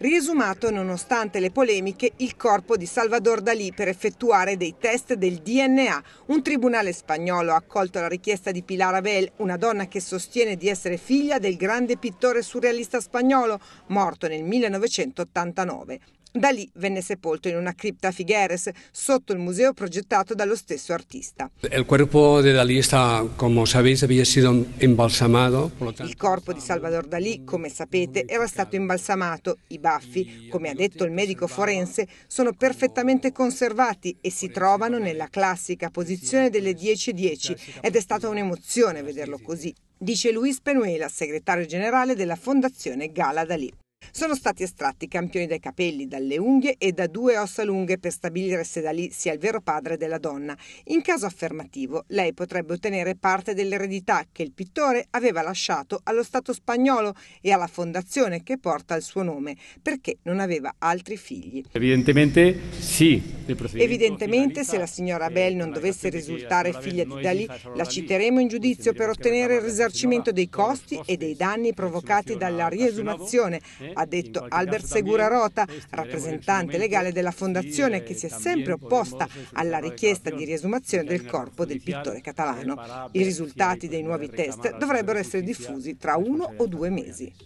riesumato nonostante le polemiche il corpo di Salvador Dalí per effettuare dei test del DNA. Un tribunale spagnolo ha accolto la richiesta di Pilar Abel, una donna che sostiene di essere figlia del grande pittore surrealista spagnolo, morto nel 1989. Da lì venne sepolto in una cripta a Figueres, sotto il museo progettato dallo stesso artista. Il corpo di Dalí, come sapete, aveva sido imbalsamato. Il corpo di Salvador Dalí, come sapete, era stato imbalsamato. I baffi, come ha detto il medico forense, sono perfettamente conservati e si trovano nella classica posizione delle 10-10 ed è stata un'emozione vederlo così, dice Luis Penuela, segretario generale della Fondazione Gala Dalí. Sono stati estratti campioni dai capelli, dalle unghie e da due ossa lunghe per stabilire se da lì sia il vero padre della donna. In caso affermativo, lei potrebbe ottenere parte dell'eredità che il pittore aveva lasciato allo Stato spagnolo e alla fondazione che porta il suo nome, perché non aveva altri figli. Evidentemente sì, Evidentemente se la signora eh, Bell non dovesse risultare figlia di Dalí, la citeremo in giudizio per ottenere il risarcimento dei costi e dei danni provocati dalla riesumazione, eh, ha detto Albert Segura Rota, rappresentante legale della fondazione che si è sempre opposta alla richiesta di riesumazione del corpo del pittore catalano. I risultati dei nuovi test dovrebbero essere diffusi tra uno o due mesi.